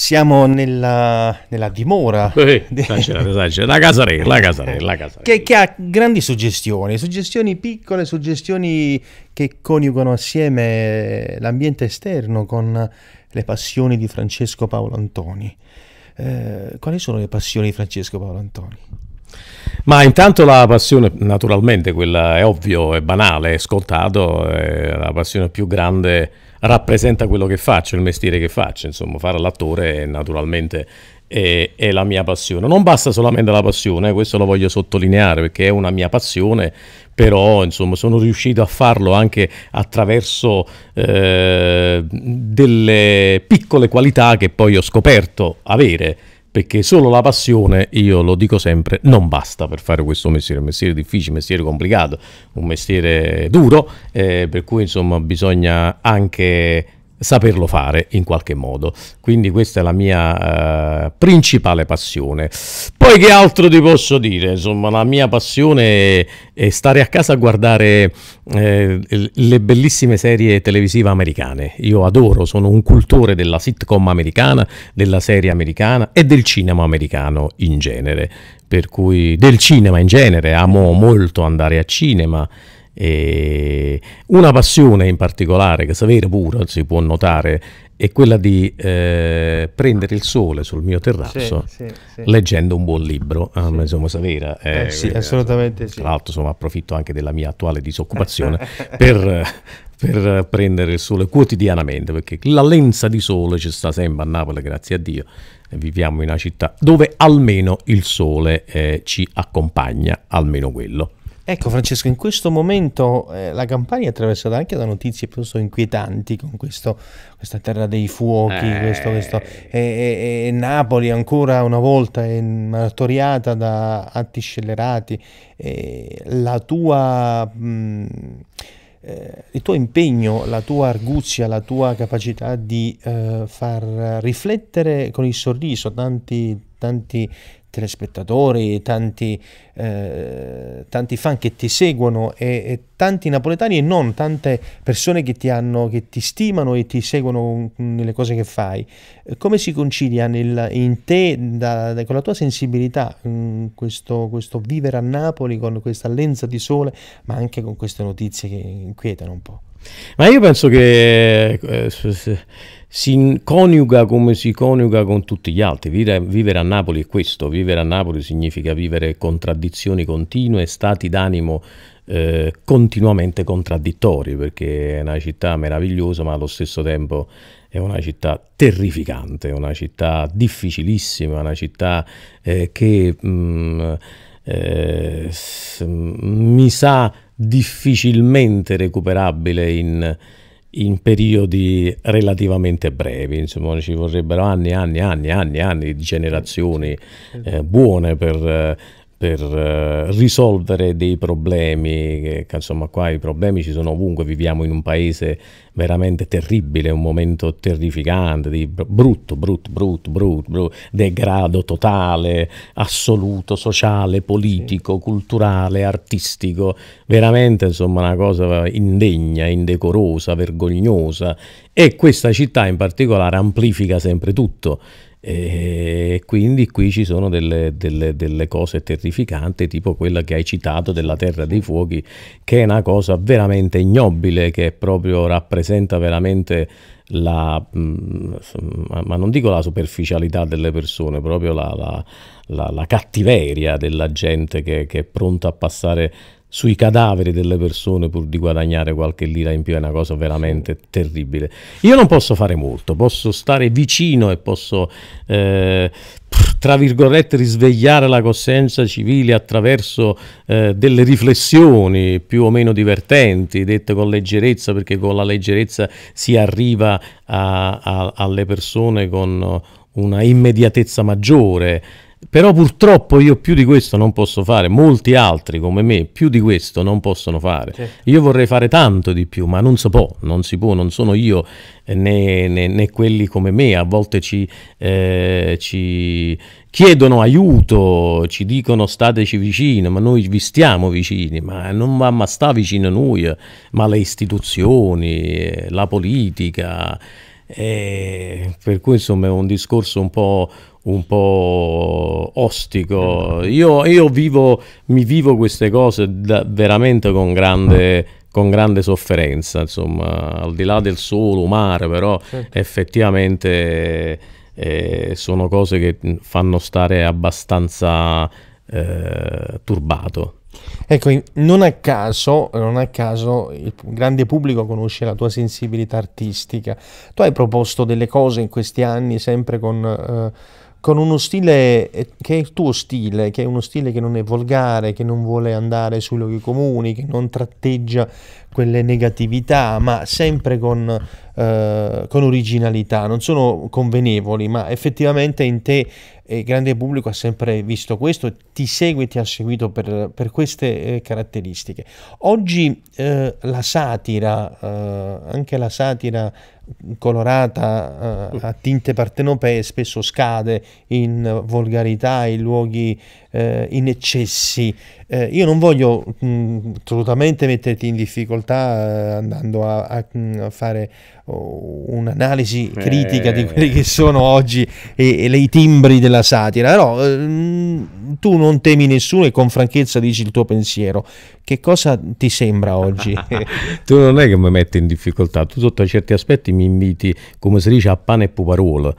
Siamo nella, nella dimora. Eh, La casarella, la casarella, la Che, che, ha grandi suggestioni, suggestioni piccole, suggestioni che coniugano assieme l'ambiente esterno con le passioni di Francesco Paolo Antoni. Eh, quali sono le passioni di Francesco Paolo Antoni? Ma intanto la passione, naturalmente, quella è ovvio, è banale, è scontato, è la passione più grande rappresenta quello che faccio, il mestiere che faccio, insomma fare l'attore naturalmente è, è, la mia passione. Non basta solamente la passione, eh, questo lo voglio sottolineare perché è una mia passione, però insomma sono riuscito a farlo anche attraverso eh, delle piccole qualità che poi ho scoperto avere perché solo la passione, io lo dico sempre, non basta per fare questo mestiere, un mestiere difficile, un mestiere complicato, un mestiere duro, eh, per cui insomma bisogna anche saperlo fare in qualche modo. Quindi questa è la mia eh, principale passione. Poi che altro ti posso dire? Insomma, la mia passione è stare a casa a guardare eh, le bellissime serie televisive americane. Io adoro, sono un cultore della sitcom americana, della serie americana e del cinema americano in genere. Per cui del cinema in genere amo molto andare a cinema. E una passione in particolare, che Savera pure eh, si può notare, è quella di eh, prendere il sole sul mio terrazzo sì, sì, sì. leggendo un buon libro. Ah, insomma, Savera è, eh, sì, assolutamente sì. Tra l'altro, insomma, approfitto anche della mia attuale disoccupazione per, per, prendere il sole quotidianamente, perché la lenza di sole ci sta sempre a Napoli, grazie a Dio. Viviamo in una città dove almeno il sole eh, ci accompagna, almeno quello. Ecco Francesco, in questo momento eh, la Campania è attraversata anche da notizie piuttosto inquietanti con questo, questa terra dei fuochi, eh... questo, questo, e, e, e, Napoli ancora una volta è martoriata da atti scellerati. E la tua... Mh, mm, eh, il tuo impegno, la tua arguzia, la tua capacità di eh, far riflettere con il sorriso tanti, tanti telespettatori, tanti, eh, tanti fan che ti seguono e, e, tanti napoletani e non tante persone che ti, hanno, che ti stimano e ti seguono nelle cose che fai. Come si concilia nel, in te, da, da, con la tua sensibilità, mm, questo, questo vivere a Napoli con questa lenza di sole, ma anche con queste notizie che inquietano un po'? Ma io penso che eh, si coniuga come si coniuga con tutti gli altri. Vivere, vivere a Napoli è questo, vivere a Napoli significa vivere contraddizioni continue, stati d'animo eh, continuamente contraddittori, perché è una città meravigliosa, ma allo stesso tempo è una città terrificante, una città difficilissima, una città eh, che mh, mm, eh, mi sa difficilmente recuperabile in, in periodi relativamente brevi, insomma ci vorrebbero anni, anni, anni, anni, anni di generazioni eh, buone per... Eh, per eh, risolvere dei problemi, che, insomma qua i problemi ci sono ovunque, viviamo in un paese veramente terribile, un momento terrificante, di brutto, brutto, brutto, brutto, brutto degrado totale, assoluto, sociale, politico, sì. culturale, artistico, veramente insomma una cosa indegna, indecorosa, vergognosa e questa città in particolare amplifica sempre tutto e quindi qui ci sono delle, delle, delle, cose terrificanti, tipo quella che hai citato della Terra dei Fuochi, che è una cosa veramente ignobile, che proprio rappresenta veramente la, mm, ma non dico la superficialità delle persone, proprio la, la, la cattiveria della gente che, che è pronta a passare sui cadaveri delle persone pur di guadagnare qualche lira in più è una cosa veramente terribile. Io non posso fare molto, posso stare vicino e posso, eh, tra virgolette, risvegliare la coscienza civile attraverso eh, delle riflessioni più o meno divertenti, dette con leggerezza, perché con la leggerezza si arriva a, a, alle persone con una immediatezza maggiore. Però purtroppo io più di questo non posso fare, molti altri come me più di questo non possono fare. Certo. Io vorrei fare tanto di più, ma non si so può, non si può, non sono io eh, né, né, né quelli come me, a volte ci, eh, ci chiedono aiuto, ci dicono stateci vicino, ma noi vi stiamo vicini, ma non va ma sta vicino a noi, eh, ma le istituzioni, eh, la politica e per cui insomma è un discorso un po', un po ostico. Io, io vivo, mi vivo queste cose da, veramente con grande, con grande sofferenza, insomma, al di là del sole mare, però certo. effettivamente eh, sono cose che fanno stare abbastanza eh, turbato. Ecco, non a, caso, non a caso, il grande pubblico conosce la tua sensibilità artistica. Tu hai proposto delle cose in questi anni sempre con, eh, con uno stile eh, che è il tuo stile, che è uno stile che non è volgare, che non vuole andare sui luoghi comuni, che non tratteggia quelle negatività, ma sempre con, eh, con originalità, non sono convenevoli, ma effettivamente in te eh, il grande pubblico ha sempre visto questo, ti segue e ti ha seguito per, per queste eh, caratteristiche. Oggi eh, la satira, eh, anche la satira colorata eh, a tinte partenopee, spesso scade in volgarità, in luoghi, eh, in eccessi. Eh, io non voglio mh, mm, assolutamente metterti in difficoltà eh, andando a, a, mm, a fare oh, un'analisi eh, critica eh. di quelli eh. che sono oggi e, e i timbri della satira, però mh, eh, mm, tu non temi nessuno e con franchezza dici il tuo pensiero. Che cosa ti sembra oggi? tu non è che mi metti in difficoltà, tu sotto certi aspetti mi inviti, come si dice, a pane e puparuolo,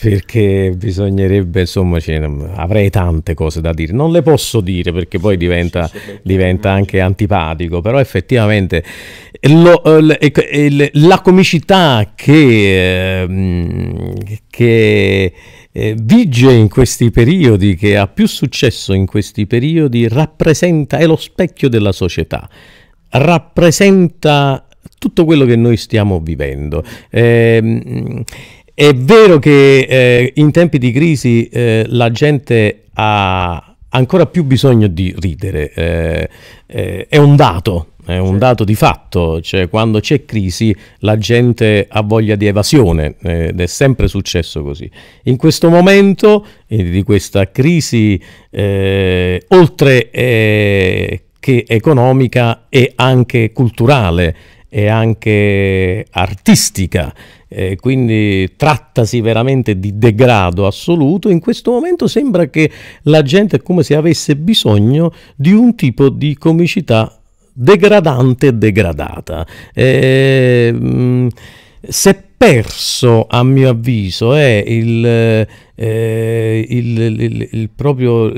perché bisognerebbe, insomma, avrei tante cose da dire, non le posso dire perché poi diventa, diventa anche antipatico, però effettivamente lo, eh, ecco, eh, la comicità che, ehm, che eh, vige in questi periodi, che ha più successo in questi periodi, rappresenta, è lo specchio della società, rappresenta tutto quello che noi stiamo vivendo. Eh, è vero che eh, in tempi di crisi la gente ha, ancora più bisogno di ridere. Eh, eh, è un dato, è un sì. dato di fatto, cioè quando c'è crisi la gente ha voglia di evasione eh, ed è sempre successo così. In questo momento eh, di questa crisi, eh, oltre eh, che economica, è anche culturale e anche artistica, eh, quindi trattasi veramente di degrado assoluto. In questo momento sembra che la gente è come se avesse bisogno di un tipo di comicità degradante e degradata. Eh, mh, mm, se perso, a mio avviso, è il, eh, il, il, il proprio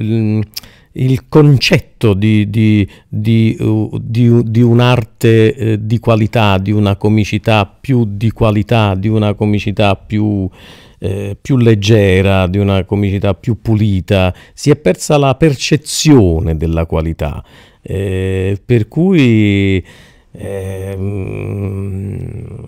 il concetto di, di, di, di un'arte eh, di qualità, di una comicità più di qualità, di una comicità più, eh, più, leggera, di una comicità più pulita, si è persa la percezione della qualità, eh, per cui mh, ehm,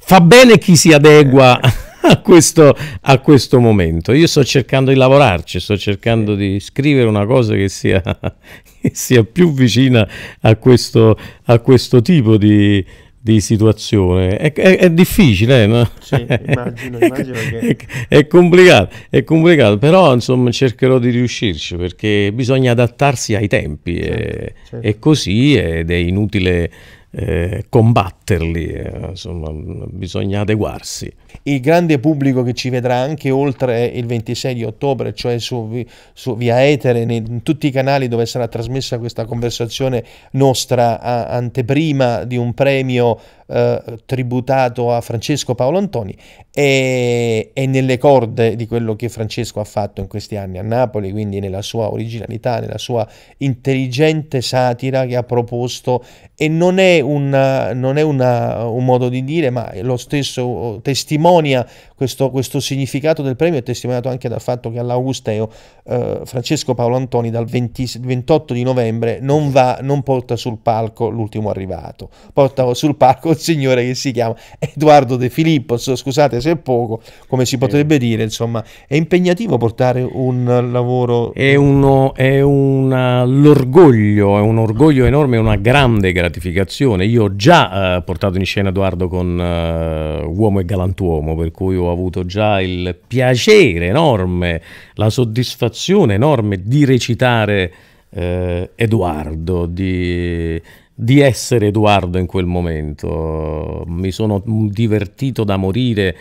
fa bene chi si adegua. Eh, a, questo, a questo momento. Io sto cercando di lavorarci, sto cercando di scrivere una cosa che sia, che sia più vicina a questo, a questo tipo di, di situazione. È, è, è difficile, eh, no? sì, immagino, immagino che... è, complicato, è complicato, però insomma cercherò di riuscirci perché bisogna adattarsi ai tempi certo, e, eh, certo. e, così ed è inutile eh, combatterli, eh, insomma bisogna adeguarsi. Il grande pubblico che ci vedrà anche oltre il 26 di ottobre, cioè su, su, via Etere, in tutti i canali dove sarà trasmessa questa conversazione nostra a, anteprima di un premio eh, tributato a Francesco Paolo Antoni è, è nelle corde di quello che Francesco ha fatto in questi anni a Napoli, quindi nella sua originalità, nella sua intelligente satira che ha proposto e non è, una, non è una, un modo di dire, ma lo stesso testimonia questo, questo, significato del premio, è testimoniato anche dal fatto che all'Augusteo eh, Francesco Paolo Antoni dal 20, 28 di novembre non, va, non porta sul palco l'ultimo arrivato, porta sul palco un signore che si chiama Edoardo De Filippo, scusate se è poco, come si potrebbe dire, insomma, è impegnativo portare un lavoro... È, uno, è una, eh, l'orgoglio, è un orgoglio enorme, una grande gratificazione. Io ho già eh, portato in scena Edoardo con eh, Uomo e Galantuomo, per cui ho avuto già il piacere enorme, la soddisfazione enorme di recitare eh, Edoardo, di di essere Edoardo in quel momento. Mi sono divertito da morire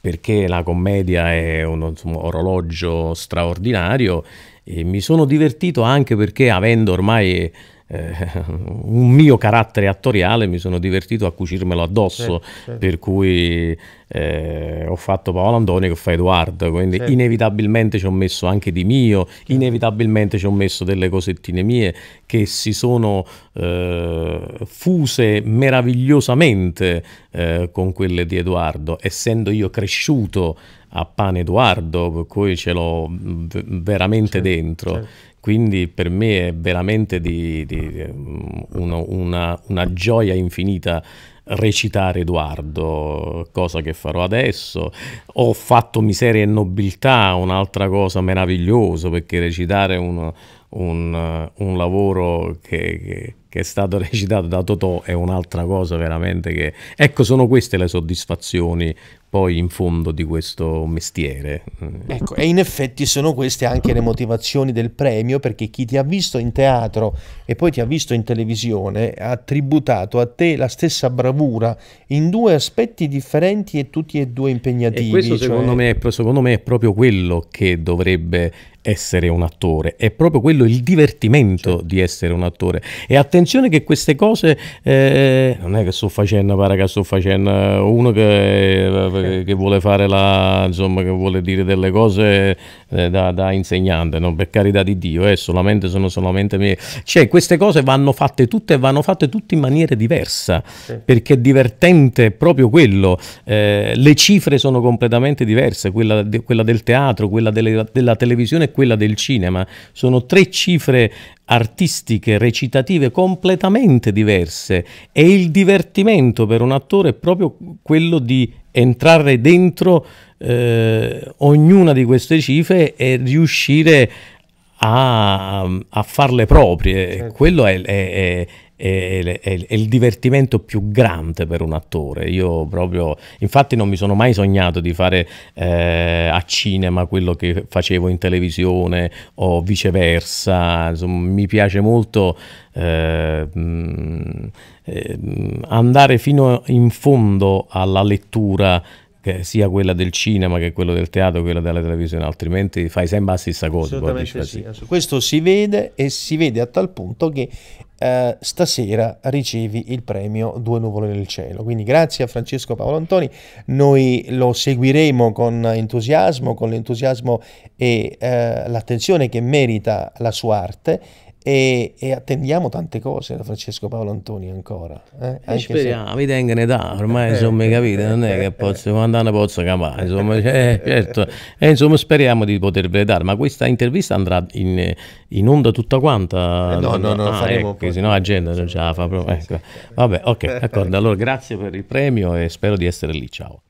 perché la commedia è un, orologio straordinario e mi sono divertito anche perché avendo ormai eh, un mio carattere attoriale mi sono divertito a cucirmelo addosso, sì, sì. per cui eh, ho fatto Paolo Antonio che fa Edoardo, quindi sì. inevitabilmente ci ho messo anche di mio, inevitabilmente ci ho messo delle cosettine mie che si sono eh, fuse meravigliosamente eh, con quelle di Edoardo, essendo io cresciuto a Pane Edoardo, per cui ce l'ho mm, veramente dentro. Quindi per me è veramente di, di, uno, una, una gioia infinita recitare Edoardo, cosa che farò adesso. Ho fatto Miseria e Nobiltà, un'altra cosa meravigliosa, perché recitare uno, un, eh, un lavoro che, che, che, è stato recitato da Totò è un'altra cosa veramente che... Ecco, sono queste le soddisfazioni poi in fondo di questo mestiere. Mm. Ecco, e in effetti sono queste anche le motivazioni del premio, perché chi ti ha visto in teatro e poi ti ha visto in televisione ha tributato a te la stessa bravura in due aspetti differenti e tutti e due impegnativi. E questo cioè... secondo, me è, secondo me è proprio quello che dovrebbe essere un attore, è proprio quello il divertimento certo. di essere un attore. E attenzione che queste cose eh, non è che sto facendo, pare che sto facendo eh, uno che, eh, che, vuole fare la, insomma, che vuole dire delle cose eh, da, da, insegnante, no? per carità di Dio, eh, solamente sono solamente mie. Cioè, queste cose vanno fatte tutte e vanno fatte tutte in maniera diversa, sì. perché è divertente proprio quello. le cifre sono completamente diverse, quella, de, quella del teatro, quella delle, della televisione quella del cinema. Sono tre cifre artistiche, recitative completamente diverse e il divertimento per un attore è proprio quello di entrare dentro eh, ognuna di queste cifre e riuscire a, a farle proprie. Certo. Quello è, è, è è, è, è, il divertimento più grande per un attore. Io proprio, infatti non mi sono mai sognato di fare eh, a cinema quello che facevo in televisione o viceversa, Insomma, mi piace molto eh, mm, eh mm, andare fino in fondo alla lettura che sia quella del cinema che quella del teatro, quella della televisione, altrimenti fai sempre la stessa cosa. Assolutamente sì, assolutamente. Questo si vede e si vede a tal punto che eh, stasera ricevi il premio Due nuvole nel cielo. Quindi grazie a Francesco Paolo Antoni, noi lo seguiremo con entusiasmo, con l'entusiasmo e eh, l'attenzione che merita la sua arte e, e, attendiamo tante cose da Francesco Paolo Antoni ancora. Eh? Anche speriamo, se... mi tengano da, ormai eh. insomma capite, non è che eh. posso andare posso campare, insomma, cioè, eh, certo. E insomma speriamo di potervele dare, ma questa intervista andrà in, in onda tutta quanta? Eh no, no, no, ah, faremo ecco, se no l'agenda non ce la fa proprio. Ecco. Vabbè, ok, d'accordo, allora grazie per il premio e spero di essere lì, ciao.